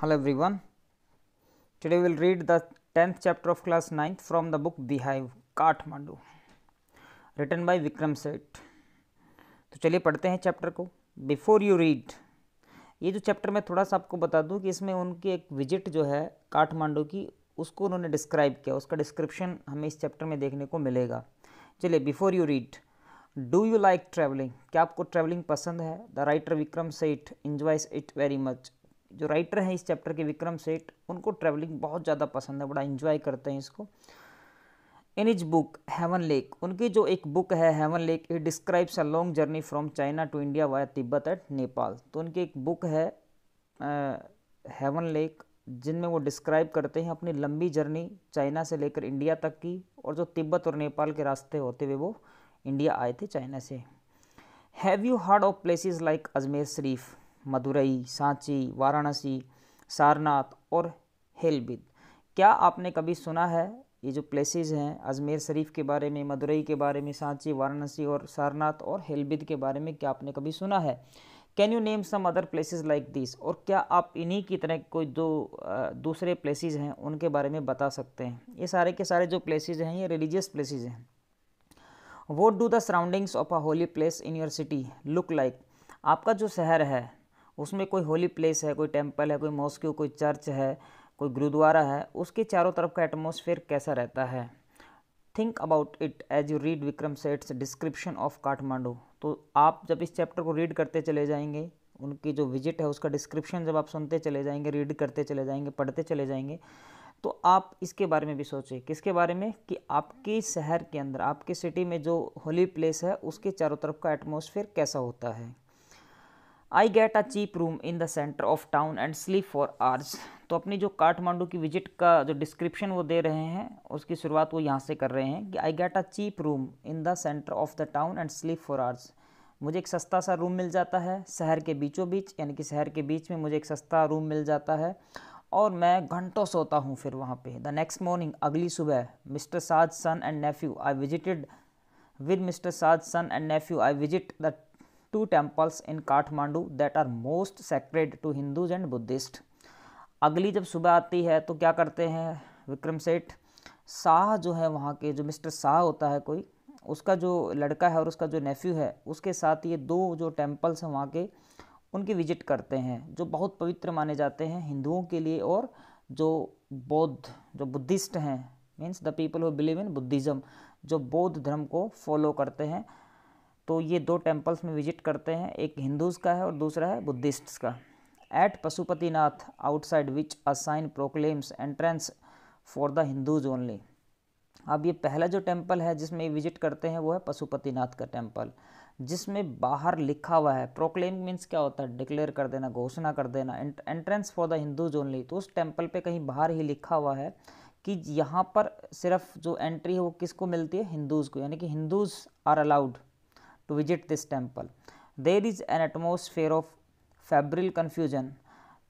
hello everyone today we will read the 10th chapter of class 9th from the book beehive kathmandu written by vikram seth तो चलिए पढ़ते हैं chapter को before you read ये जो chapter मैं थोड़ा सा आपको बता दूं कि इसमें उनकी एक विजिट जो है काठमांडू की उसको उन्होंने डिस्क्राइब किया उसका डिस्क्रिप्शन हमें इस चैप्टर में देखने को मिलेगा चलिए before you read do you like travelling क्या आपको ट्रैवलिंग पसंद है the writer Vikram Seth enjoys it very much जो राइटर हैं इस चैप्टर के विक्रम सेठ उनको ट्रैवलिंग बहुत ज़्यादा पसंद है बड़ा इन्जॉय करते हैं इसको in his book heaven lake उनकी जो एक बुक है heaven lake it describes a long journey from China to India via Tibet at Nepal तो उनकी एक बुक है हेवन लेक जिनमें वो डिस्क्राइब करते हैं अपनी लंबी जर्नी चाइना से लेकर इंडिया तक की और जो तिब्बत और नेपाल के रास्ते होते हुए वो इंडिया आए थे चाइना से have you heard of places like Ajmer Sharif Madurai Sanchi Varanasi Sarnath और हेलबिद क्या आपने कभी सुना है ये जो प्लेसेस हैं अजमेर शरीफ के बारे में मदुरई के बारे में सांची वाराणसी और सारनाथ और हेलबिद के बारे में क्या आपने कभी सुना है can you name some other places like this और क्या आप इन्हीं की तरह कोई दो दूसरे प्लेसेस हैं उनके बारे में बता सकते हैं ये सारे के सारे जो प्लेसेस हैं ये रिलीजियस प्लेसेस हैं what do the surroundings of a holy place in your city look like आपका जो शहर है उसमें कोई होली प्लेस है कोई टेम्पल है कोई मॉस्क्यू कोई चर्च है कोई गुरुद्वारा है उसके चारों तरफ का एटमोसफेयर कैसा रहता है think about it as you read Vikram Seth's description of Kathmandu तो आप जब इस चैप्टर को रीड करते चले जाएंगे उनकी जो विजिट है उसका डिस्क्रिप्शन जब आप सुनते चले जाएंगे रीड करते चले जाएंगे पढ़ते चले जाएंगे तो आप इसके बारे में भी सोचें किसके बारे में कि आपके शहर के अंदर आपके सिटी में जो होली प्लेस है उसके चारों तरफ का एटमोसफेयर कैसा होता है I get a cheap room in the centre of town and sleep for hours तो अपनी जो काठमांडू की विजिट का जो डिस्क्रिप्शन वो दे रहे हैं उसकी शुरुआत वो यहाँ से कर रहे हैं कि I get a cheap room in the centre of the town and sleep for hours मुझे एक सस्ता सा रूम मिल जाता है शहर के बीचों बीच यानी कि शहर के बीच में मुझे एक सस्ता रूम मिल जाता है और मैं घंटों सोता हूँ फिर वहाँ पे द नेक्स्ट मॉर्निंग अगली सुबह mister Shah's son and nephew I visited with mister Shah's son and nephew I visit the two temples in Kathmandu that are most sacred to Hindus and Buddhists. अगली जब सुबह आती है तो क्या करते हैं विक्रम सेठ शाह जो है वहाँ के जो मिस्टर शाह होता है कोई उसका जो लड़का है और उसका जो नेफ्यू है उसके साथ ये दो जो टेम्पल्स हैं वहाँ के उनकी विजिट करते हैं जो बहुत पवित्र माने जाते हैं हिंदुओं के लिए और जो बौद्ध जो बुद्धिस्ट हैं means the people who believe in Buddhism जो बौद्ध धर्म को फॉलो करते हैं तो ये दो टेम्पल्स में विजिट करते हैं एक हिंदूज़ का है और दूसरा है बुद्धिस्ट्स का at Pashupatinath outside which a sign proclaims entrance for the Hindus only अब ये पहला जो टेम्पल है जिसमें विजिट करते हैं वो है पशुपतिनाथ का टेम्पल जिसमें बाहर लिखा हुआ है प्रोक्लेम मीन्स क्या होता है डिक्लेयर कर देना घोषणा कर देना entrance for the Hindus only तो उस टेम्पल पे कहीं बाहर ही लिखा हुआ है कि यहाँ पर सिर्फ जो एंट्री है वो किसको मिलती है हिंदूज़ को यानी कि Hindus are allowed to visit this temple. There is an atmosphere of febrile confusion.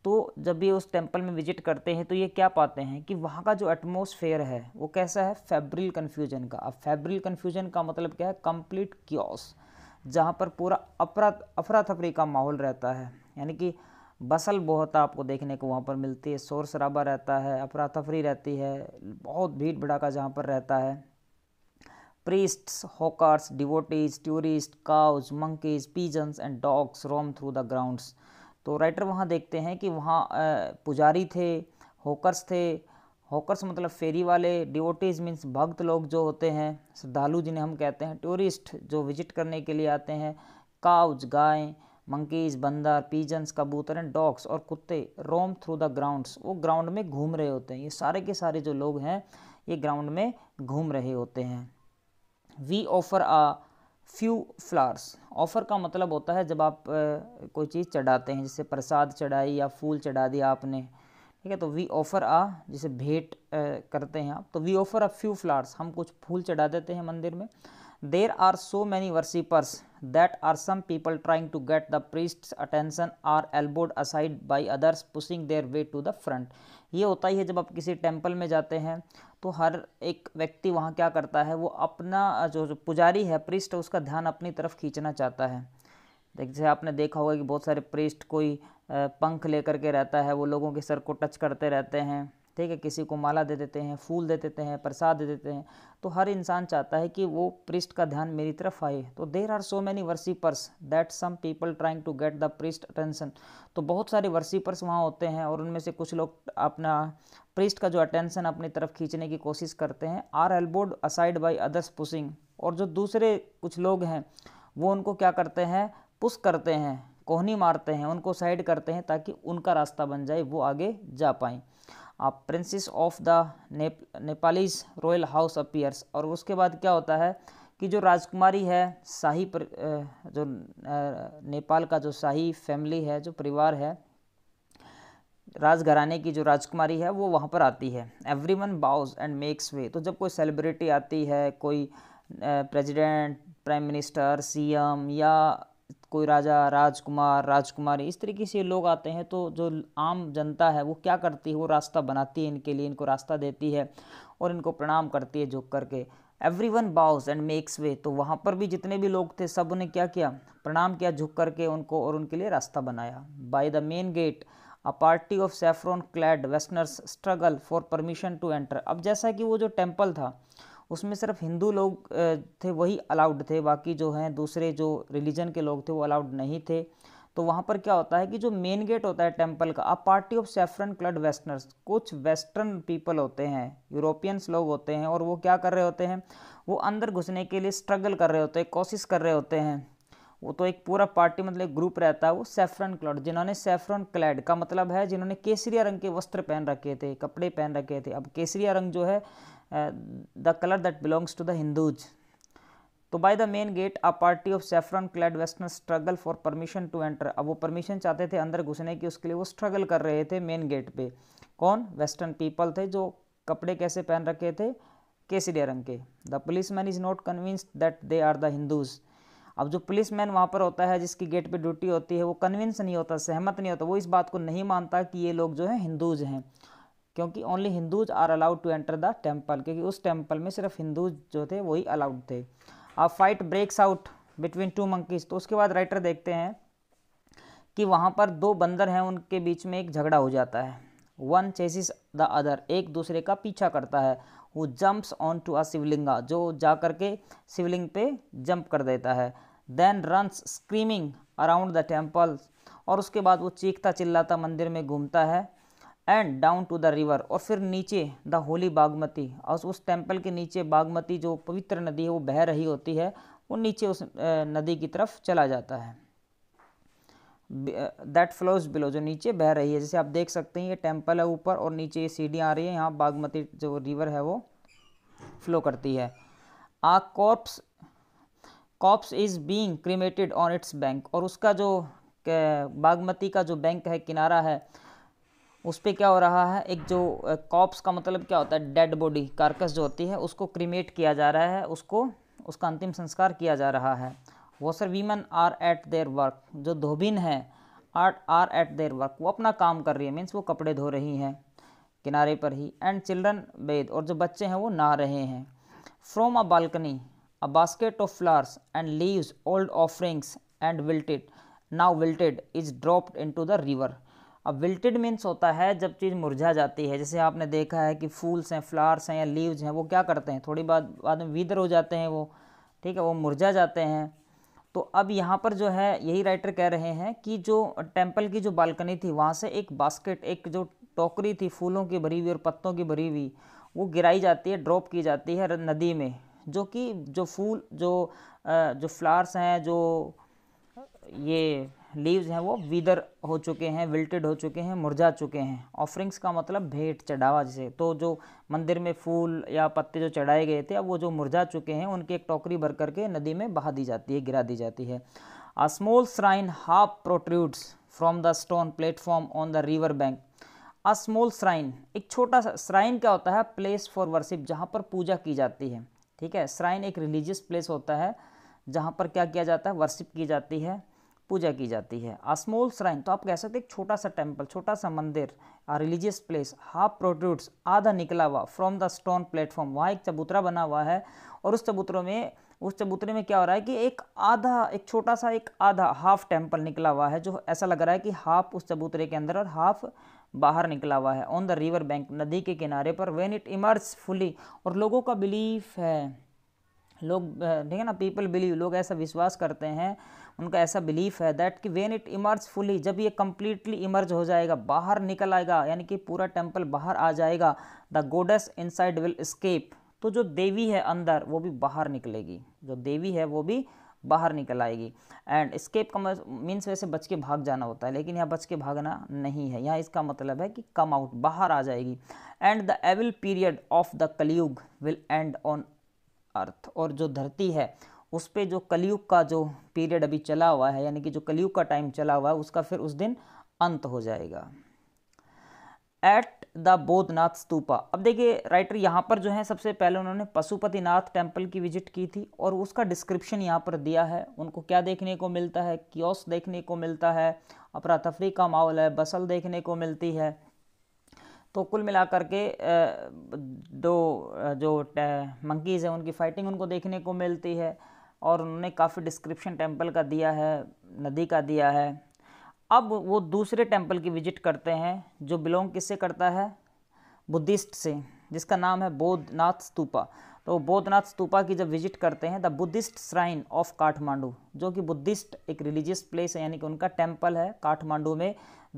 तो जब ये उस टेम्पल में विजिट करते हैं तो ये क्या पाते हैं कि वहाँ का जो एटमोसफेयर है वो कैसा है फेब्रिल कन्फ्यूजन का अब फेब्रिल कन्फ्यूजन का मतलब क्या है कम्प्लीट क्योस जहाँ पर पूरा अपरा अफरा तफरी का माहौल रहता है यानी कि बसल बहुत आपको देखने को वहाँ पर मिलती है शोर शराबा रहता है अफरा तफरी रहती है बहुत भीड़ भड़ाका जहाँ पर रहता है Priests, hawkers, devotees, tourists, cows, monkeys, pigeons and dogs roam through the grounds. तो राइटर वहाँ देखते हैं कि वहाँ पुजारी थे हॉकर्स थे हॉकर्स मतलब फेरी वाले डिवोटीज मीन्स भक्त लोग जो होते हैं श्रद्धालु जिन्हें हम कहते हैं टूरिस्ट जो विजिट करने के लिए आते हैं काउज गाय मंकीज बंदर पीजन्स कबूतर एंड डॉग्स और कुत्ते रोम थ्रू द ग्राउंड्स वो ग्राउंड में घूम रहे होते हैं ये सारे के सारे जो लोग हैं ये ग्राउंड में घूम रहे होते हैं we offer a few flowers offer का मतलब होता है जब आप कोई चीज़ चढ़ाते हैं जैसे प्रसाद चढ़ाई या फूल चढ़ा दिया आपने ठीक है तो वी ऑफ़र आ जिसे भेंट करते हैं आप तो we offer a few flowers हम कुछ फूल चढ़ा देते हैं मंदिर में there are so many worshippers that are some people trying to get the priest attention are elbowed aside by others pushing their way to the front ये होता ही है जब आप किसी टेम्पल में जाते हैं तो हर एक व्यक्ति वहाँ क्या करता है वो अपना जो जो पुजारी है पृष्ठ उसका ध्यान अपनी तरफ खींचना चाहता है जैसे आपने देखा होगा कि बहुत सारे पृष्ठ कोई पंख लेकर के रहता है वो लोगों के सर को टच करते रहते हैं ठीक है किसी को माला दे देते हैं फूल दे देते हैं प्रसाद दे देते हैं तो हर इंसान चाहता है कि वो पृष्ठ का ध्यान मेरी तरफ आए तो there are so many worshippers that some people trying to get the priest attention तो बहुत सारे वर्सीपर्स वहाँ होते हैं और उनमें से कुछ लोग अपना पृष्ठ का जो अटेंशन अपनी तरफ खींचने की कोशिश करते हैं are elbowed aside by others pushing और जो दूसरे कुछ लोग हैं वो उनको क्या करते हैं पुश करते हैं कोहनी मारते हैं उनको साइड करते हैं ताकि उनका रास्ता बन जाए वो आगे जा पाएँ princess of the Nepalese royal house appears और उसके बाद क्या होता है कि जो राजकुमारी है शाही जो नेपाल का जो शाही फैमिली है जो परिवार है राजघराने की जो राजकुमारी है वो वहाँ पर आती है everyone bows and makes way तो जब कोई सेलिब्रिटी आती है कोई प्रेसिडेंट प्राइम मिनिस्टर सीएम या कोई राजा राजकुमार राजकुमारी इस तरीके से लोग आते हैं तो जो आम जनता है वो क्या करती है वो रास्ता बनाती है इनके लिए इनको रास्ता देती है और इनको प्रणाम करती है झुक करके everyone bows and makes way तो वहाँ पर भी जितने भी लोग थे सब ने क्या किया प्रणाम किया झुक करके उनको और उनके लिए रास्ता बनाया by the main gate a party of saffron clad westerners struggle for permission to enter अब जैसा कि वो जो टेम्पल था उसमें सिर्फ हिंदू लोग थे वही अलाउड थे बाकी जो हैं दूसरे जो रिलीजन के लोग थे वो अलाउड नहीं थे तो वहाँ पर क्या होता है कि जो मेन गेट होता है टेम्पल का अब party of saffron clad westerners कुछ वेस्टर्न पीपल होते हैं यूरोपियंस लोग होते हैं और वो क्या कर रहे होते हैं वो अंदर घुसने के लिए स्ट्रगल कर रहे होते हैं कोशिश कर रहे होते हैं वो तो एक पूरा पार्टी मतलब ग्रुप रहता है वो सेफ्रन क्लड जिन्होंने सेफ्रन क्लैड का मतलब है जिन्होंने केसरिया रंग के वस्त्र पहन रखे थे कपड़े पहन रखे थे अब केसरिया रंग जो है the uh, the color that belongs to the Hindus. तो by the main gate a party of saffron clad western struggle for permission to enter अब वो परमिशन चाहते थे अंदर घुसने की उसके लिए वो स्ट्रगल कर रहे थे मेन गेट पे कौन वेस्टर्न पीपल थे जो कपड़े कैसे पहन रखे थे केसरिया रंग के the policeman is not convinced that they are the Hindus अब जो पुलिस मैन वहाँ पर होता है जिसकी गेट पे ड्यूटी होती है वो कन्विंस नहीं होता सहमत नहीं होता वो इस बात को नहीं मानता कि ये लोग जो है हिंदूज हैं क्योंकि only Hindus are allowed to enter the temple क्योंकि उस टेम्पल में सिर्फ हिंदूज जो थे वही अलाउड थे अब fight breaks out between two monkeys तो उसके बाद राइटर देखते हैं कि वहाँ पर दो बंदर हैं उनके बीच में एक झगड़ा हो जाता है वन चेसिस द अदर एक दूसरे का पीछा करता है वो jumps onto a shivalinga जो जा कर के शिवलिंग पे जंप कर देता है then runs screaming around the temple और उसके बाद वो चीखता चिल्लाता मंदिर में घूमता है and down to the river और फिर नीचे द होली बागमती और उस टेम्पल के नीचे बागमती जो पवित्र नदी है वो बह रही होती है वो नीचे उस नदी की तरफ चला जाता है दैट फ्लोज बिलो जो नीचे बह रही है जैसे आप देख सकते हैं ये टेम्पल है ऊपर और नीचे ये सीढ़ियाँ आ रही है यहाँ बागमती जो रिवर है वो फ्लो करती है a corpse corpse is being cremated on its bank और उसका जो बागमती का जो बैंक है किनारा है उस पर क्या हो रहा है एक जो कॉप्स का मतलब क्या होता है डेड बॉडी कार्कस जो होती है उसको क्रीमेट किया जा रहा है उसको उसका अंतिम संस्कार किया जा रहा है वो सर women are at their work जो धोबिन है are are at their work वो अपना काम कर रही है मीन्स वो कपड़े धो रही हैं किनारे पर ही एंड चिल्ड्रन बेद और जो बच्चे हैं वो नहा रहे हैं from a balcony a basket of flowers and leaves old offerings and wilted now wilted is dropped into the river अब विल्टेड मीन्स होता है जब चीज़ मुरझा जाती है जैसे आपने देखा है कि फूल्स हैं फ्लावर्स हैं या लीव्स हैं वो क्या करते हैं थोड़ी बाद बाद में वीदर हो जाते हैं वो ठीक है वो मुरझा जाते हैं तो अब यहाँ पर जो है यही राइटर कह रहे हैं कि जो टेम्पल की जो बालकनी थी वहाँ से एक बास्केट एक जो टोकरी थी फूलों की भरी हुई और पत्तों की भरी हुई वो गिराई जाती है ड्रॉप की जाती है नदी में जो कि जो फूल जो जो फ्लावर्स हैं जो ये लीव्स हैं वो वीदर हो चुके हैं विल्टेड हो चुके हैं मुरझा चुके हैं ऑफरिंग्स का मतलब भेंट चढ़ावा जैसे तो जो मंदिर में फूल या पत्ते जो चढ़ाए गए थे अब वो जो मुरझा चुके हैं उनकी एक टोकरी भर करके नदी में बहा दी जाती है गिरा दी जाती है a small shrine half protrudes from the stone platform on the river bank a small shrine एक छोटा सा श्राइन क्या होता है प्लेस फॉर वर्शिप जहाँ पर पूजा की जाती है ठीक है श्राइन एक रिलीजियस प्लेस होता है जहाँ पर क्या किया जाता है वर्शिप की जाती है पूजा की जाती है आ स्मॉल श्राइन तो आप कह सकते हैं छोटा सा टेम्पल छोटा सा मंदिर a religious place half protrudes आधा निकला हुआ फ्रॉम द स्टोन प्लेटफॉर्म वहाँ एक चबूतरा बना हुआ है और उस चबूतरों में उस चबूतरे में क्या हो रहा है कि एक आधा एक छोटा सा एक आधा हाफ टेम्पल निकला हुआ है जो ऐसा लग रहा है कि हाफ उस चबूतरे के अंदर और हाफ बाहर निकला हुआ है ऑन द रिवर बैंक नदी के किनारे पर वेन इट इमर्ज फुली और लोगों का बिलीफ है लोग ठीक है ना पीपल बिलीव लोग ऐसा विश्वास करते हैं उनका ऐसा बिलीफ है दैट कि वेन इट इमर्ज फुली जब ये कम्प्लीटली इमर्ज हो जाएगा बाहर निकल आएगा यानी कि पूरा टेम्पल बाहर आ जाएगा the inside will escape तो जो देवी है अंदर वो भी बाहर निकलेगी जो देवी है वो भी बाहर निकल आएगी एंड स्केप का मीन्स वैसे बच के भाग जाना होता है लेकिन यहाँ बच के भागना नहीं है यहाँ इसका मतलब है कि कम आउट बाहर आ जाएगी and the evil period of the Kaliyuga will end on earth और जो धरती है उस पर जो कलयुग का जो पीरियड अभी चला हुआ है यानी कि जो कलयुग का टाइम चला हुआ है उसका फिर उस दिन अंत हो जाएगा एट द बोधनाथ स्तूपा अब देखिए राइटर यहाँ पर जो है सबसे पहले उन्होंने पशुपतिनाथ टेम्पल की विजिट की थी और उसका डिस्क्रिप्शन यहाँ पर दिया है उनको क्या देखने को मिलता है क्योस देखने को मिलता है अपरा तफरी का माहौल है बसल देखने को मिलती है तो कुल मिलाकर के दो जो मंकीज़ हैं उनकी फ़ाइटिंग उनको देखने को मिलती है और उन्होंने काफ़ी डिस्क्रिप्शन टेम्पल का दिया है नदी का दिया है अब वो दूसरे टेम्पल की विजिट करते हैं जो बिलोंग किससे करता है बुद्धिस्ट से जिसका नाम है बोधनाथ स्तूपा तो बोधनाथ स्तूपा की जब विजिट करते हैं the Buddhist shrine of Kathmandu जो कि बुद्धिस्ट एक रिलीजियस प्लेस है यानी कि उनका टेम्पल है काठमांडू में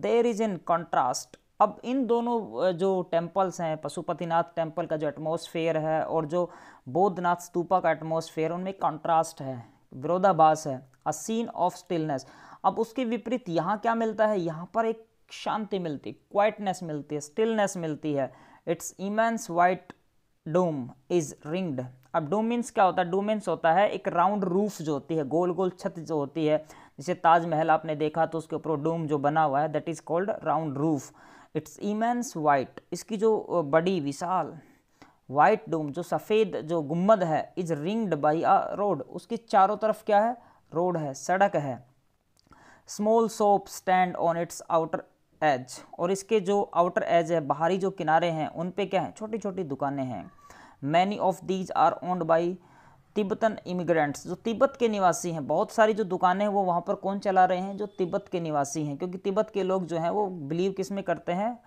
देर इज़ इन कॉन्ट्रास्ट अब इन दोनों जो टेम्पल्स हैं पशुपतिनाथ टेम्पल का जो एटमोसफेयर है और जो बोधनाथ स्तूपा का एटमोसफेयर उनमें कंट्रास्ट है विरोधाभास है अ सीन ऑफ स्टिलनेस अब उसके विपरीत यहाँ क्या मिलता है यहाँ पर एक शांति मिलती है क्वाइटनेस मिलती है स्टिलनेस मिलती है its immense white dome is ringed अब डोम मीन्स क्या होता है डोम मीन्स होता है एक राउंड रूफ जो होती है गोल गोल छत जो होती है जैसे ताजमहल आपने देखा तो उसके ऊपर डोम जो बना हुआ है that is called round roof its immense white इसकी जो बड़ी विशाल वाइट डूम जो सफ़ेद जो गुम्मद है is ringed by a road उसकी चारों तरफ क्या है रोड है सड़क है small shops stand on its outer edge और इसके जो आउटर एज है बाहरी जो किनारे हैं उन पे क्या है छोटी छोटी दुकानें हैं many of these are owned by Tibetan immigrants जो तिब्बत के निवासी हैं बहुत सारी जो दुकानें हैं वो वहाँ पर कौन चला रहे हैं जो तिब्बत के निवासी हैं क्योंकि तिब्बत के लोग जो हैं वो बिलीव किस में करते हैं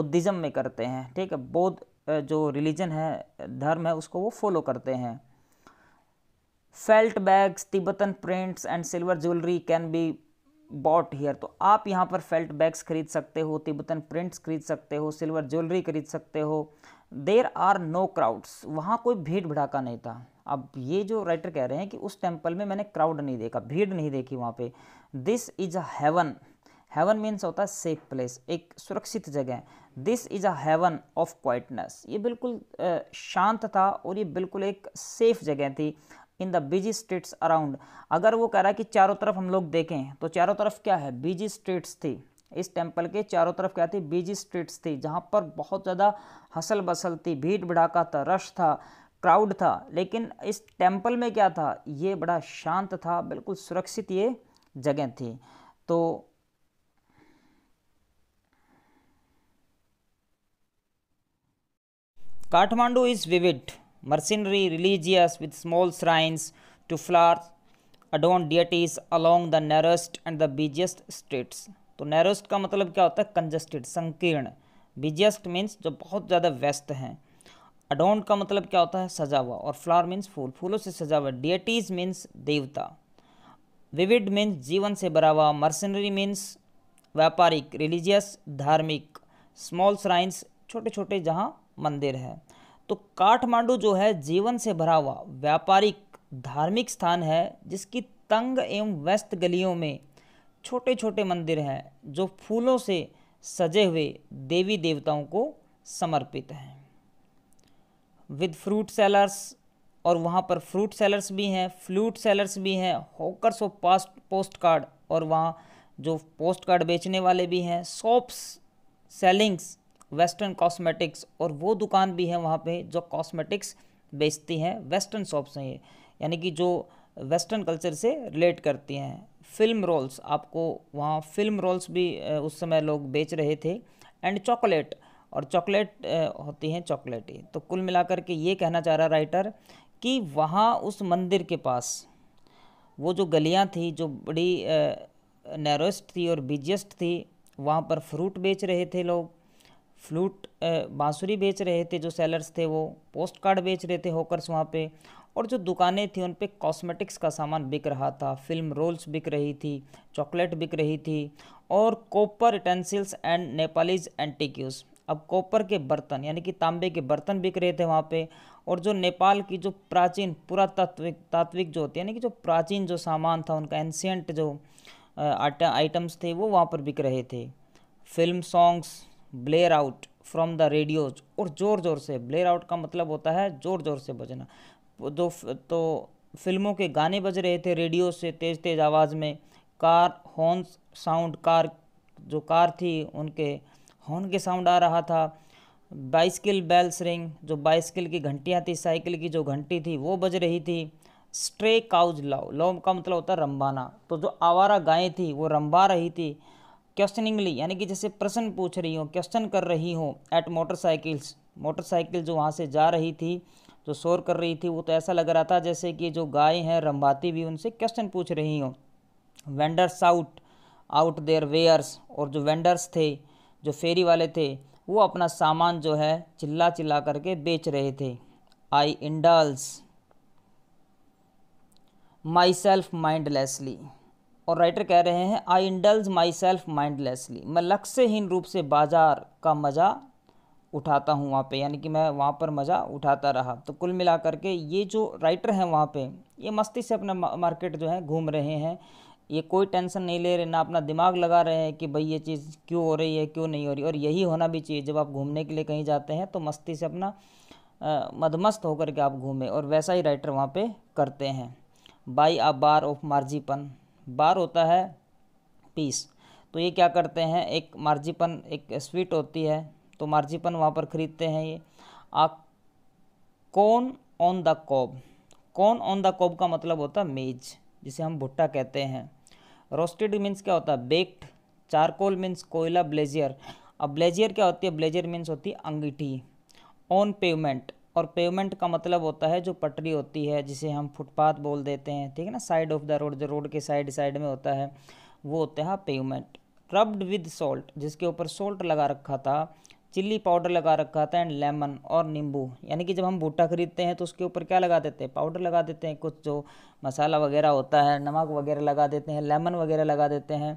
बुद्धिज़्म में करते हैं ठीक है बौद्ध जो रिलीजन है धर्म है उसको वो फॉलो करते हैं felt bags Tibetan prints and silver jewellery can be bought here तो आप यहाँ पर फेल्ट बैग्स खरीद सकते हो तिब्बतन प्रिंट्स खरीद सकते हो सिल्वर ज्वेलरी खरीद सकते हो देर आर नो क्राउड्स वहाँ कोई भीड़ भड़ाका नहीं था अब ये जो राइटर कह रहे हैं कि उस टेम्पल में मैंने क्राउड नहीं देखा भीड़ नहीं देखी वहाँ पे this is a haven haven means होता है सेफ प्लेस एक सुरक्षित जगह this is a haven of quietness ये बिल्कुल शांत था और ये बिल्कुल एक सेफ़ जगह थी in the busy streets around अगर वो कह रहा है कि चारों तरफ हम लोग देखें तो चारों तरफ क्या है बिजी स्ट्रीट्स थी इस टेम्पल के चारों तरफ क्या थी बिजी स्ट्रीट्स थी जहाँ पर बहुत ज़्यादा हसल बसल थी भीड़ भड़ाका था रश था क्राउड था लेकिन इस टेम्पल में क्या था ये बड़ा शांत था बिल्कुल सुरक्षित ये जगह थी तो Kathmandu is vivid, mercenary, religious, with small shrines to flowers, adorned deities along the narrowest and the busiest streets. तो नैरोस्ट का मतलब क्या होता है कंजस्टेड संकीर्ण बिजिएस्ट मीन्स जो बहुत ज़्यादा व्यस्त हैं अडोंड का मतलब क्या होता है सजा हुआ और फ्लावर मीन्स फूल फूलों से सजा हुआ डिएटीज मीन्स देवता विविड मीन्स जीवन से भरा हुआ मर्सनरी मीन्स व्यापारिक रिलीजियस धार्मिक स्मॉल श्राइन्स छोटे छोटे जहाँ मंदिर है तो काठमांडू जो है जीवन से भरा हुआ व्यापारिक धार्मिक स्थान है जिसकी तंग एवं व्यस्त गलियों में छोटे छोटे मंदिर हैं जो फूलों से सजे हुए देवी देवताओं को समर्पित हैं विद फ्रूट सेलर्स और वहाँ पर फ्रूट सेलर्स भी हैं फ्लूट सेलर्स भी हैं hawkers of past post card और वहाँ जो पोस्ट कार्ड बेचने वाले भी हैं शॉप्स सेलिंग्स वेस्टर्न कॉस्मेटिक्स और वो दुकान भी है वहाँ पे जो कॉस्मेटिक्स बेचती हैं वेस्टर्न शॉप्स हैं ये यानी कि जो वेस्टर्न कल्चर से रिलेट करती हैं फिल्म रोल्स आपको वहाँ फिल्म रोल्स भी उस समय लोग बेच रहे थे एंड चॉकलेट और चॉकलेट होती हैं चॉकलेट ही तो कुल मिलाकर के ये कहना चाह रहा राइटर कि वहाँ उस मंदिर के पास वो जो गलियाँ थी जो बड़ी नैरोस्ट थी और बिजिएस्ट थी वहाँ पर फ्रूट बेच रहे थे लोग फ्लूट बाँसुरी बेच रहे थे जो सेलर्स थे वो पोस्ट कार्ड बेच रहे थे होकर्स वहाँ पे और जो दुकानें थी उन पे कॉस्मेटिक्स का सामान बिक रहा था फिल्म रोल्स बिक रही थी चॉकलेट बिक रही थी और copper utensils and Nepalese antiques अब कॉपर के बर्तन यानी कि तांबे के बर्तन बिक रहे थे वहाँ पे और जो नेपाल की जो प्राचीन पुरातात्विक तात्विक जो होती यानी कि जो प्राचीन जो सामान था उनका एंशियंट जो आइटम्स थे वो वहाँ पर बिक रहे थे film songs blare out from the radios और ज़ोर ज़ोर से ब्लेयर आउट का मतलब होता है ज़ोर ज़ोर से बजना दो तो फिल्मों के गाने बज रहे थे रेडियो से तेज़ तेज़ आवाज़ में कार हॉर्न्स साउंड कार जो कार थी उनके हॉर्न के साउंड आ रहा था बाइसकिल बेल्स रिंग जो बाइसकिल की घंटियाँ थी साइकिल की जो घंटी थी वो बज रही थी स्ट्रे काउज लव लव का मतलब होता है रंबाना तो जो आवारा गायें थी वो रंबा रही थी क्वेश्चनिंगली यानी कि जैसे प्रश्न पूछ रही हो क्वेश्चन कर रही हो एट मोटरसाइकिल्स मोटरसाइकिल जो वहाँ से जा रही थी जो शोर कर रही थी वो तो ऐसा लग रहा था जैसे कि जो गाय हैं रंभाती भी उनसे क्वेश्चन पूछ रही हो vendors out out there wares और जो वेंडर्स थे जो फेरी वाले थे वो अपना सामान जो है चिल्ला चिल्ला करके बेच रहे थे I indulge myself mindlessly और राइटर कह रहे हैं I indulge myself mindlessly मैं लक्ष्यहीन रूप से बाजार का मज़ा उठाता हूँ वहाँ पे यानी कि मैं वहाँ पर मज़ा उठाता रहा तो कुल मिला के ये जो राइटर हैं वहाँ पे ये मस्ती से अपना मार्केट जो है घूम रहे हैं ये कोई टेंशन नहीं ले रहे ना अपना दिमाग लगा रहे हैं कि भाई ये चीज़ क्यों हो रही है क्यों नहीं हो रही और यही होना भी चाहिए जब आप घूमने के लिए कहीं जाते हैं तो मस्ती से अपना मदमस्त होकर के आप घूमें और वैसा ही राइटर वहाँ पर करते हैं बाई आ बार ऑफ मार्जीपन बार होता है पीस तो ये क्या करते हैं एक मार्जिपन एक स्वीट होती है तो मार्जिपन वहाँ पर ख़रीदते हैं ये आ कौन ऑन द कोब कौन ऑन द कोब का मतलब होता है मेज जिसे हम भुट्टा कहते हैं रोस्टेड मीन्स क्या होता है बेक्ड चारकोल मीन्स कोयला ब्लेजियर अब ब्लेजियर क्या होती है ब्लेजियर मीन्स होती है अंगीठी ऑन पेमेंट और पेवमेंट का मतलब होता है जो पटरी होती है जिसे हम फुटपाथ बोल देते हैं ठीक है ना साइड ऑफ द रोड जो रोड के साइड साइड में होता है वो होता है पेवमेंट रब्ड विद सॉल्ट जिसके ऊपर सॉल्ट लगा रखा था चिल्ली पाउडर लगा रखा था एंड लेमन और नींबू यानी कि जब हम भुट्टा खरीदते हैं तो उसके ऊपर क्या लगा देते हैं पाउडर लगा देते हैं कुछ जो मसाला वगैरह होता है नमक वगैरह लगा देते हैं लेमन वगैरह लगा देते हैं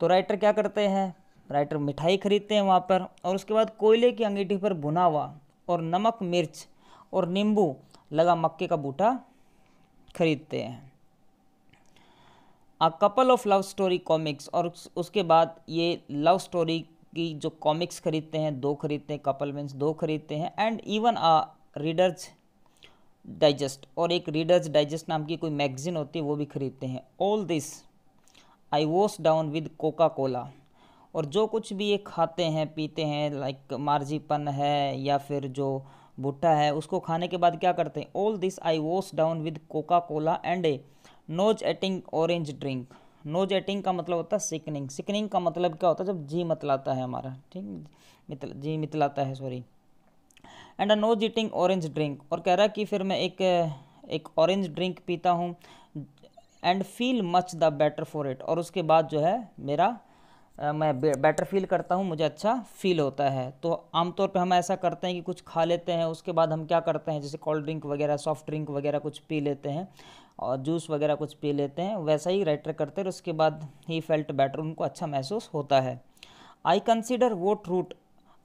तो राइटर क्या करते हैं राइटर मिठाई खरीदते हैं वहाँ पर और उसके बाद कोयले की अंगीठी पर भुना हुआ और नमक मिर्च और नींबू लगा मक्के का बूटा खरीदते हैं a couple of love story comics और उसके बाद ये लव स्टोरी की जो कॉमिक्स खरीदते हैं दो खरीदते हैं कपल मीन्स दो खरीदते हैं and even a Reader's Digest और एक रीडर्स डाइजेस्ट नाम की कोई मैगजीन होती है वो भी खरीदते हैं all this I wash down with Coca Cola और जो कुछ भी ये खाते हैं पीते हैं लाइक मार्जीपन है या फिर जो भुट्टा है उसको खाने के बाद क्या करते हैं all this I wash down with Coca Cola and a nauseating orange drink nauseating का मतलब होता है सिकनिंग सिकनिंग का मतलब क्या होता है जब जी मतलाता है हमारा ठीक मितल जी मितलाता है sorry and a nauseating orange drink और कह रहा है कि फिर मैं एक एक ऑरेंज ड्रिंक पीता हूँ and feel much the better for it और उसके बाद जो है मेरा मैं बेटर फील करता हूँ मुझे अच्छा फील होता है तो आमतौर पे हम ऐसा करते हैं कि कुछ खा लेते हैं उसके बाद हम क्या करते हैं जैसे कोल्ड ड्रिंक वगैरह सॉफ्ट ड्रिंक वगैरह कुछ पी लेते हैं और जूस वगैरह कुछ पी लेते हैं वैसा ही राइटर करते हैं उसके बाद ही फेल्ट बेटर उनको अच्छा महसूस होता है I consider what route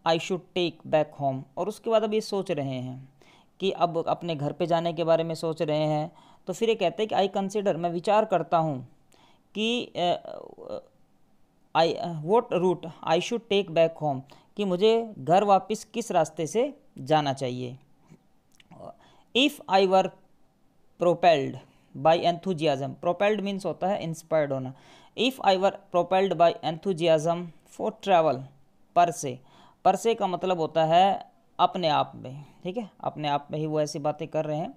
I should take back home और उसके बाद अब ये सोच रहे हैं कि अब अपने घर पे जाने के बारे में सोच रहे हैं तो फिर ये कहते हैं कि आई कंसिडर मैं विचार करता हूँ कि I what route I should take back home कि मुझे घर वापस किस रास्ते से जाना चाहिए if I were propelled by enthusiasm propelled means होता है इंस्पायर्ड होना if I were propelled by enthusiasm for travel पर से पर से का मतलब होता है अपने आप में ठीक है अपने आप में ही वो ऐसी बातें कर रहे हैं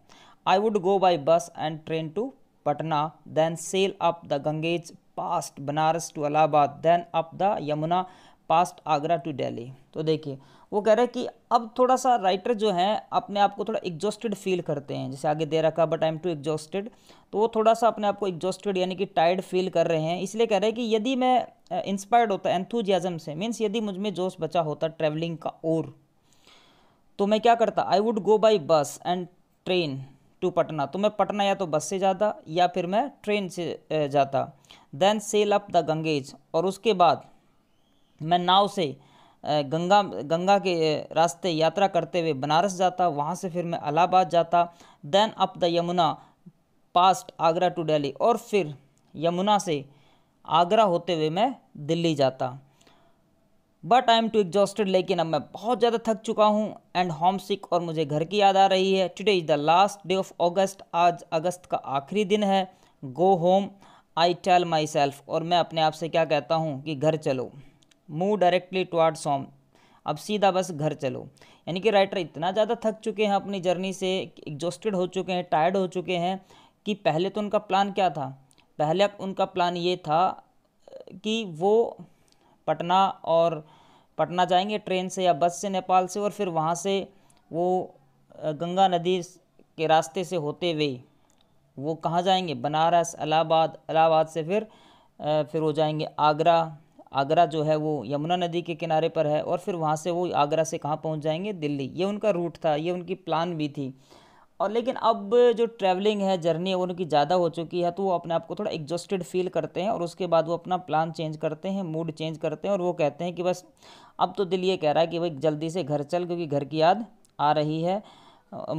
I would go by bus and train to Patna then sail up the Ganges past Banaras to Allahabad then up the Yamuna past Agra to Delhi तो देखिए वो कह रहे हैं कि अब थोड़ा सा राइटर जो है अपने आप को थोड़ा एग्जॉस्टेड फील करते हैं जैसे आगे दे रखा but I am too exhausted तो वो थोड़ा सा अपने आप को एग्जॉस्टेड यानी कि टायर्ड फील कर रहे हैं इसलिए कह रहे हैं कि यदि मैं इंस्पायर्ड होता एंथुजियाज़म से मीन्स यदि मुझ में जोश बचा होता ट्रेवलिंग का और तो मैं क्या करता I would go by bus and train to Patna तो मैं पटना या तो बस से जाता या फिर मैं ट्रेन से जाता then sail up the Ganges और उसके बाद मैं नाव से गंगा गंगा के रास्ते यात्रा करते हुए बनारस जाता वहाँ से फिर मैं इलाहाबाद जाता then up the Yamuna past Agra to Delhi और फिर यमुना से आगरा होते हुए मैं दिल्ली जाता but I am too exhausted लेकिन अब मैं बहुत ज़्यादा थक चुका हूँ एंड होम सिक और मुझे घर की याद आ रही है today is the last day of August आज अगस्त का आखिरी दिन है go home I tell myself और मैं अपने आप से क्या कहता हूँ कि घर चलो मूव डायरेक्टली टुवार्ड्स होम अब सीधा बस घर चलो यानी कि राइटर इतना ज़्यादा थक चुके हैं अपनी जर्नी से एग्जॉस्टेड हो चुके हैं टायर्ड हो चुके हैं कि पहले तो उनका प्लान क्या था पहले उनका प्लान ये था कि वो पटना और पटना जाएंगे ट्रेन से या बस से नेपाल से और फिर वहाँ से वो गंगा नदी के रास्ते से होते हुए वो कहाँ जाएंगे बनारस इलाहाबाद इलाहाबाद से फिर फिर वो जाएंगे आगरा आगरा जो है वो यमुना नदी के किनारे पर है और फिर वहाँ से वो आगरा से कहाँ पहुँच जाएंगे दिल्ली ये उनका रूट था ये उनकी प्लान भी थी और लेकिन अब जो ट्रैवलिंग है जर्नी है उनकी ज़्यादा हो चुकी है तो वो अपने आप को थोड़ा एग्जॉस्टेड फील करते हैं और उसके बाद वो अपना प्लान चेंज करते हैं मूड चेंज करते हैं और वो कहते हैं कि बस अब तो दिल ये कह रहा है कि भाई जल्दी से घर चल क्योंकि घर की याद आ रही है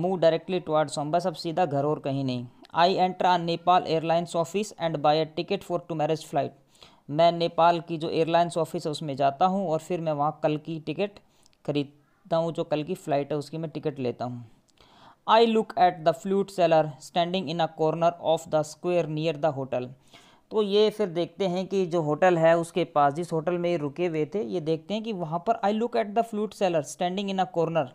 मूव डायरेक्टली टुवार्ड्स होम बस अब सीधा घर और कहीं नहीं I enter Nepal airlines office and buy a ticket for tomorrow's flight मैं नेपाल की जो एयरलाइंस ऑफिस है उसमें जाता हूँ और फिर मैं वहाँ कल की टिकट खरीदता हूँ जो कल की फ़्लाइट है उसकी मैं टिकट लेता हूँ I look at the flute seller standing in a corner of the square near the hotel तो ये फिर देखते हैं कि जो होटल है उसके पास जिस होटल में ये रुके हुए थे ये देखते हैं कि वहाँ पर I look at the flute seller standing in a corner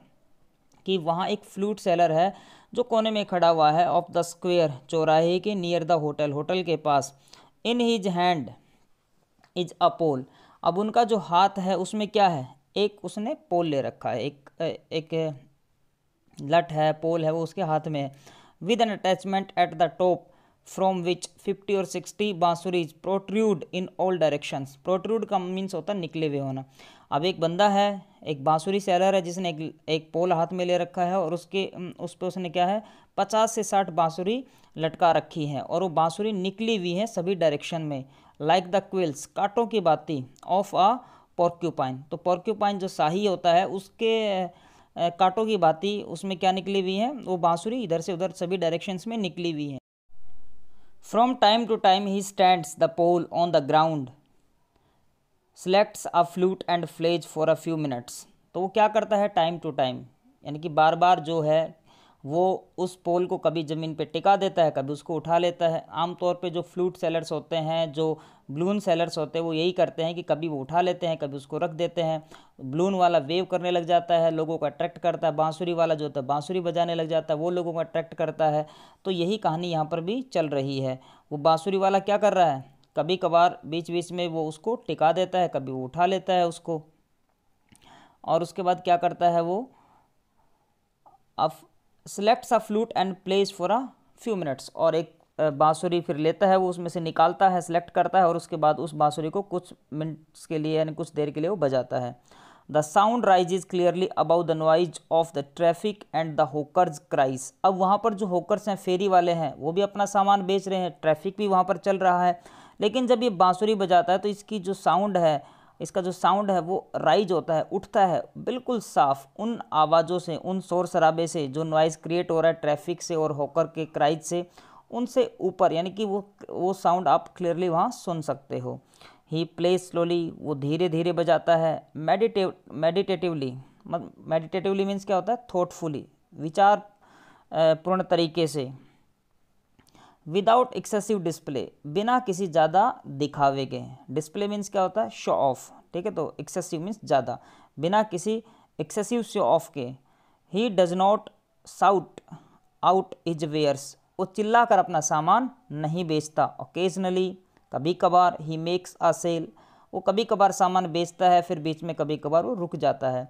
कि वहाँ एक फ्लूट सेलर है जो कोने में खड़ा हुआ है ऑफ द स्क्वेयर चौराहे के नियर द होटल होटल के पास in his hand is a pole अब उनका जो हाथ है उसमें क्या है एक उसने पोल ले रखा है एक एक लट है पोल है वो उसके हाथ में है with an attachment at the top from which fifty और सिक्सटी बांसुरीज protrude in all directions protrude का मीन्स होता है निकले हुए होना अब एक बंदा है एक बांसुरी सेलर है जिसने एक एक पोल हाथ में ले रखा है और उसके उस पर उसने क्या है पचास से साठ बांसुरी लटका रखी है और वो बांसुरी निकली हुई है सभी डायरेक्शन में लाइक द क्विल्स कांटों की बाती ऑफ अ पॉर्क्यूपाइन तो पॉर्क्यूपाइन जो शाही होता है उसके कांटों की बाती उसमें क्या निकली हुई है वो बांसुरी इधर से उधर सभी डायरेक्शंस में निकली हुई है From time to time he stands the pole on the ground, selects a flute and plays for a few minutes. तो वो क्या करता है टाइम टू टाइम यानी कि बार बार जो है वो उस पोल को कभी ज़मीन पे टिका देता है कभी उसको उठा लेता है आमतौर पे जो फ्लूट सेलर्स होते हैं जो ब्लून सेलर्स होते हैं वो यही करते हैं कि कभी वो उठा लेते हैं कभी उसको रख देते हैं ब्लून वाला वेव करने लग जाता है लोगों को अट्रैक्ट करता है बांसुरी वाला जो होता है बांसुरी बजाने लग जाता है वो लोगों को अट्रैक्ट करता है तो यही कहानी यहाँ पर भी चल रही है वो बांसुरी वाला क्या कर रहा है कभी कभार बीच बीच में वो उसको टिका देता है कभी वो उठा लेता है उसको और उसके बाद क्या करता है वो अफ selects a flute and plays for a few minutes और एक बाँसुरी फिर लेता है वो उसमें से निकालता है सेलेक्ट करता है और उसके बाद उस बाँसुरी को कुछ मिनट्स के लिए यानी कुछ देर के लिए वो बजाता है the sound rise is clearly above the noise of the traffic and the hawkers cries अब वहाँ पर जो होकर्स हैं फेरी वाले हैं वो भी अपना सामान बेच रहे हैं ट्रैफिक भी वहाँ पर चल रहा है लेकिन जब ये बाँसुरी बजाता है तो इसकी जो साउंड है इसका जो साउंड है वो राइज होता है उठता है बिल्कुल साफ उन आवाज़ों से उन शोर शराबे से जो नॉइज़ क्रिएट हो रहा है ट्रैफिक से और होकर के क्राइज से उनसे ऊपर यानी कि वो वो साउंड आप क्लियरली वहाँ सुन सकते हो ही प्ले स्लोली वो धीरे धीरे बजाता है मेडिटेव मेडिटेटिवली मेडिटेटिवली मीन्स क्या होता है थॉटफुली विचार पूर्ण तरीके से विदाउट एक्सेसिव डिस्प्ले बिना किसी ज़्यादा दिखावे के डिस्प्ले मीन्स क्या होता है शो ऑफ ठीक है तो एक्सेसिव मीन्स ज़्यादा बिना किसी एक्सेसिव शो ऑफ के he does not shout out his wares वो चिल्ला कर अपना सामान नहीं बेचता ओकेजनली कभी कभार ही मेक्स आ सेल वो कभी कभार सामान बेचता है फिर बीच में कभी कभार वो रुक जाता है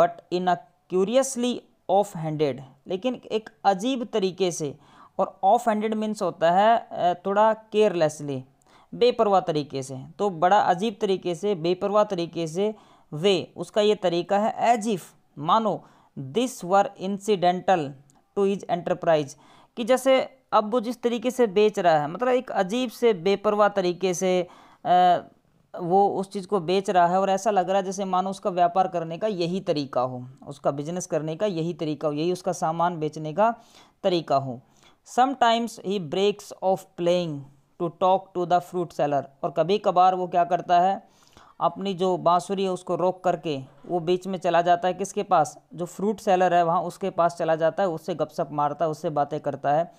but in a curiously off handed लेकिन एक अजीब तरीके से और ऑफ हैंडेड मीन्स होता है थोड़ा केयरलेसली बेपरवाह तरीके से तो बड़ा अजीब तरीके से बेपरवाह तरीके से वे उसका ये तरीका है एजिफ मानो this were incidental to his enterprise कि जैसे अब वो जिस तरीके से बेच रहा है मतलब एक अजीब से बेपरवाह तरीके से वो उस चीज़ को बेच रहा है और ऐसा लग रहा है जैसे मानो उसका व्यापार करने का यही तरीका हो उसका बिजनेस करने का यही तरीका हो यही उसका सामान बेचने का तरीका हो sometimes he breaks off playing to talk to the fruit seller और कभी कभार वो क्या करता है अपनी जो बाँसुरी है उसको रोक करके वो बीच में चला जाता है किसके पास जो फ्रूट सेलर है वहाँ उसके पास चला जाता है उससे गपशप मारता है उससे बातें करता है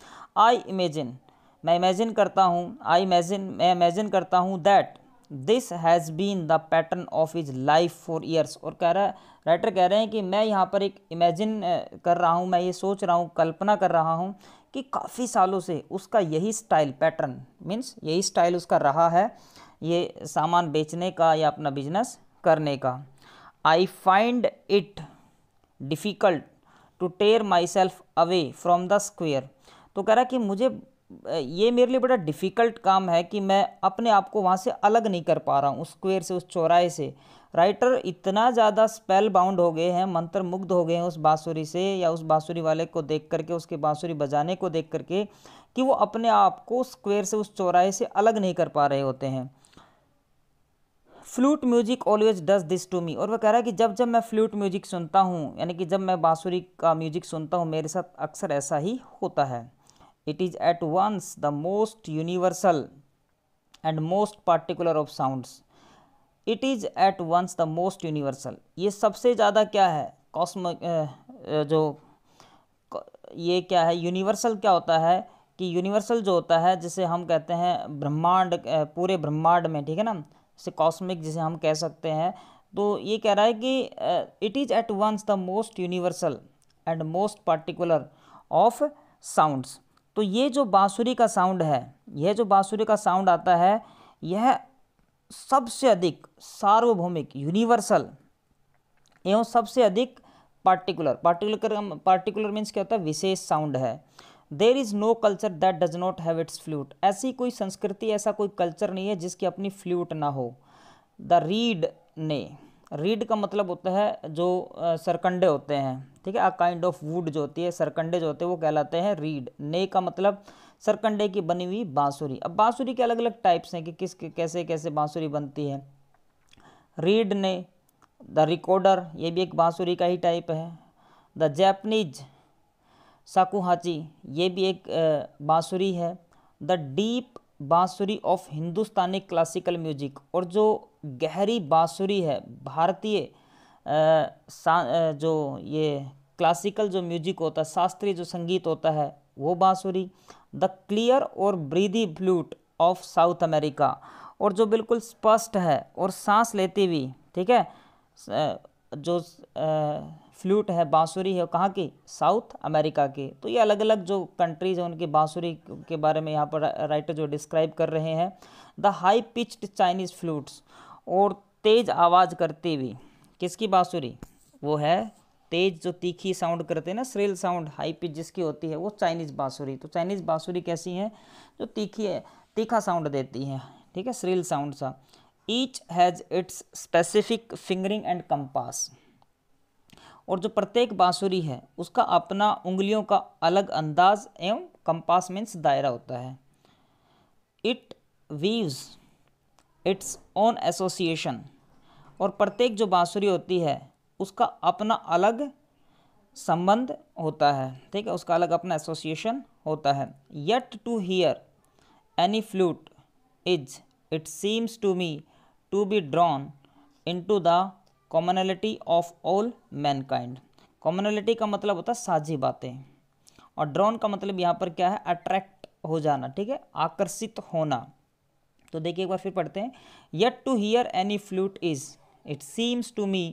आई इमेजिन मैं इमेजिन करता हूँ आई इमेजिन मैं इमेजिन करता हूँ that this has been the pattern of his life for years और कह रहा है राइटर कह रहे हैं कि मैं यहाँ पर एक इमेजिन कर रहा हूँ मैं ये सोच रहा हूँ कल्पना कर रहा हूँ कि काफ़ी सालों से उसका यही स्टाइल पैटर्न मीन्स यही स्टाइल उसका रहा है ये सामान बेचने का या अपना बिजनेस करने का I find it difficult to tear myself away from the square तो कह रहा कि मुझे ये मेरे लिए बड़ा डिफ़िकल्ट काम है कि मैं अपने आप को वहाँ से अलग नहीं कर पा रहा हूँ उस स्क्वेयर से उस चौराहे से राइटर इतना ज़्यादा स्पेल बाउंड हो गए हैं मंत्र मुग्ध हो गए हैं उस बाँसुरी से या उस बाँसुरी वाले को देख करके उसके बाँसुरी बजाने को देख करके कि वो अपने आप को स्क्वेयर से उस चौराहे से अलग नहीं कर पा रहे होते हैं flute music always does this to me और वह कह रहा है कि जब जब मैं फ्लूट म्यूजिक सुनता हूँ यानी कि जब मैं बाँसुरी का म्यूजिक सुनता हूँ मेरे साथ अक्सर ऐसा ही होता है it is at once the most universal and most particular of sounds it is at once the most universal ये सबसे ज़्यादा क्या है कॉस्म जो ये क्या है यूनिवर्सल क्या होता है कि यूनिवर्सल जो होता है जिसे हम कहते हैं ब्रह्मांड पूरे ब्रह्मांड में ठीक है ना से कॉस्मिक जिसे हम कह सकते हैं तो ये कह रहा है कि it is at once the most universal and most particular of sounds तो ये जो बाँसुरी का साउंड है यह जो बाँसुरी का साउंड आता है यह सबसे अधिक सार्वभौमिक यूनिवर्सल एवं सबसे अधिक पार्टिकुलर पार्टिकुलर पार्टिकुलर मीन्स क्या होता है विशेष साउंड है there is no culture that does not have its flute ऐसी कोई संस्कृति ऐसा कोई कल्चर नहीं है जिसकी अपनी फ्लूट ना हो द रीड ने रीड का मतलब होता है जो सरकंडे होते हैं ठीक है अ काइंड ऑफ वुड जो होती है सरकंडे जो होते हैं वो कहलाते हैं रीड ने का मतलब सरकंडे की बनी हुई बांसुरी अब बांसुरी के अलग अलग टाइप्स हैं कि किस कैसे कैसे बांसुरी बनती है रीड ने द रिकॉर्डर ये भी एक बांसुरी का ही टाइप है द जैपनीज साकुहाची ये भी एक बाँसुरी है the deep bansuri of Hindustani classical music और जो गहरी बाँसुरी है भारतीय जो ये क्लासिकल जो म्यूजिक होता है शास्त्रीय जो संगीत होता है वो बाँसुरी द क्लियर और breathy flute of South America और जो बिल्कुल स्पष्ट है और सांस लेती हुई ठीक है जो फ्लूट है बाँसुरी है कहाँ की साउथ अमेरिका की तो ये अलग अलग जो कंट्रीज़ हैं उनकी बाँसुरी के बारे में यहाँ पर राइटर जो डिस्क्राइब कर रहे हैं the high pitched Chinese flutes और तेज़ आवाज़ करती हुई किसकी बाँसुरी वो है तेज जो तीखी साउंड करते हैं ना स्रिल साउंड हाई पिच जिसकी होती है वो चाइनीज़ बाँसुरी तो चाइनीज़ बाँसुरी कैसी है जो तीखी है तीखा साउंड देती है ठीक है स्रिल साउंड सा each has its specific fingering and compass और जो प्रत्येक बाँसुरी है उसका अपना उंगलियों का अलग अंदाज एवं कंपास मीन्स दायरा होता है it weaves its own association और प्रत्येक जो बाँसुरी होती है उसका अपना अलग संबंध होता है ठीक है उसका अलग अपना एसोसिएशन होता है yet to hear any flute is it seems to me to be drawn into the commonality of all mankind commonality का मतलब होता है साझी बातें और ड्रोन का मतलब यहाँ पर क्या है अट्रैक्ट हो जाना ठीक है आकर्षित होना तो देखिए एक बार फिर पढ़ते हैं yet to hear any flute is it seems to me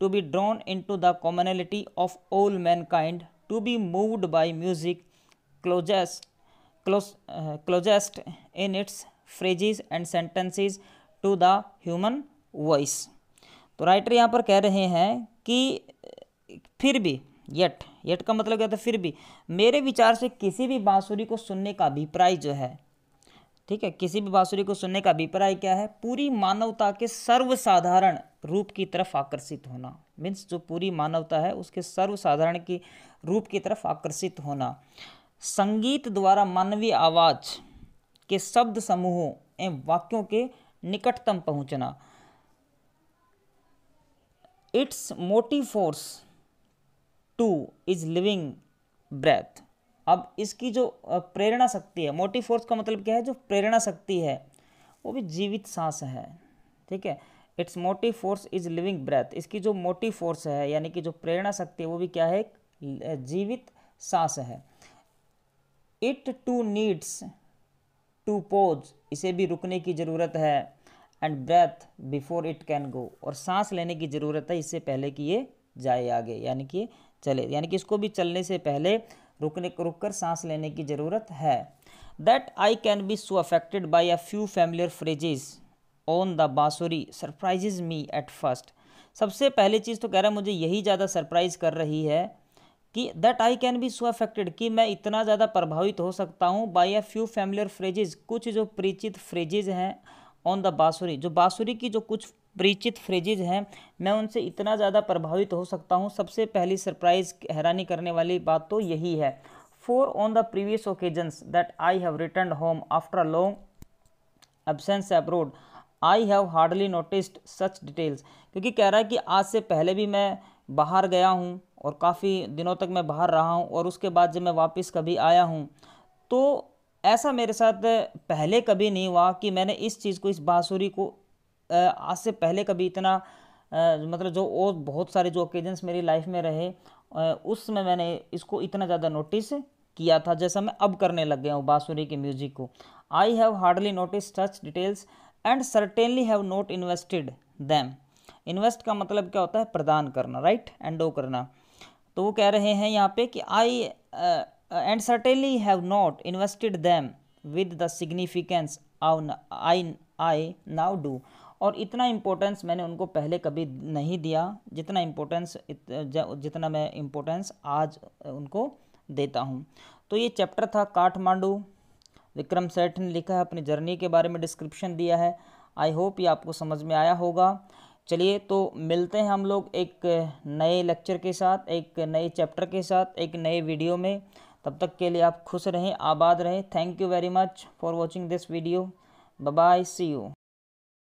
to be drawn into the commonality of all mankind to be moved by music closest closest in its phrases and sentences to the human voice तो writer यहाँ पर कह रहे हैं कि फिर भी yet yet का मतलब क्या था फिर भी मेरे विचार से किसी भी बांसुरी को सुनने का अभिप्राय जो है ठीक है किसी भी बांसुरी को सुनने का अभिप्राय क्या है पूरी मानवता के सर्वसाधारण रूप की तरफ आकर्षित होना मीन्स जो पूरी मानवता है उसके सर्वसाधारण की रूप की तरफ आकर्षित होना संगीत द्वारा मानवीय आवाज के शब्द समूहों एवं वाक्यों के निकटतम पहुंचना its motive force too is living breath अब इसकी जो प्रेरणा शक्ति है मोटिव फोर्स का मतलब क्या है जो प्रेरणा शक्ति है वो भी जीवित सांस है ठीक है its motive force is living breath इसकी जो मोटिव फोर्स है यानी कि जो प्रेरणा शक्ति है वो भी क्या है जीवित सांस है it too needs to pause इसे भी रुकने की ज़रूरत है and breath before it can go और सांस लेने की ज़रूरत है इससे पहले कि ये जाए आगे यानी कि चले यानी कि इसको भी चलने से पहले रुकने रुक कर सांस लेने की ज़रूरत है that I can be so affected by a few familiar phrases on the bansuri surprises me at first सबसे पहली चीज़ तो कह रहा है मुझे यही ज़्यादा सरप्राइज़ कर रही है कि that I can be so affected कि मैं इतना ज़्यादा प्रभावित हो सकता हूँ by a few familiar phrases कुछ जो परिचित फ्रेजेज हैं ऑन द बाँसुरी जो बाँसुरी की जो कुछ परिचित फ्रेजेज हैं मैं उनसे इतना ज़्यादा प्रभावित हो सकता हूँ सबसे पहली सरप्राइज हैरानी करने वाली बात तो यही है for on the previous occasions that I have return home after a long absence abroad I have hardly noticed such details क्योंकि कह रहा है कि आज से पहले भी मैं बाहर गया हूँ और काफ़ी दिनों तक मैं बाहर रहा हूँ और उसके बाद जब मैं वापस कभी आया हूँ तो ऐसा मेरे साथ पहले कभी नहीं हुआ कि मैंने इस चीज़ को इस बाँसुरी को आज से पहले कभी इतना मतलब जो और बहुत सारे जो ओकेजन्स मेरी लाइफ में रहे उस समय मैंने इसको इतना ज़्यादा नोटिस किया था जैसा मैं अब करने लग गया हूँ बाँसुरी के म्यूजिक को I have hardly noticed such details and certainly have not invested them invest का मतलब क्या होता है प्रदान करना राइट एंड डो करना तो वो कह रहे हैं यहाँ पे कि आई Uh, and certainly have not invested them with the significance I, I now do और इतना इम्पोर्टेंस मैंने उनको पहले कभी नहीं दिया जितना इम्पोर्टेंस जितना मैं इम्पोर्टेंस आज uh, उनको देता हूँ तो ये चैप्टर था काठमांडू विक्रम सेठ ने लिखा है अपनी जर्नी के बारे में डिस्क्रिप्शन दिया है आई होप ये आपको समझ में आया होगा चलिए तो मिलते हैं हम लोग एक uh, नए लेक्चर के साथ एक नए चैप्टर के साथ एक नए वीडियो में तब तक के लिए आप खुश रहें आबाद रहें thank you very much for watching this video bye see you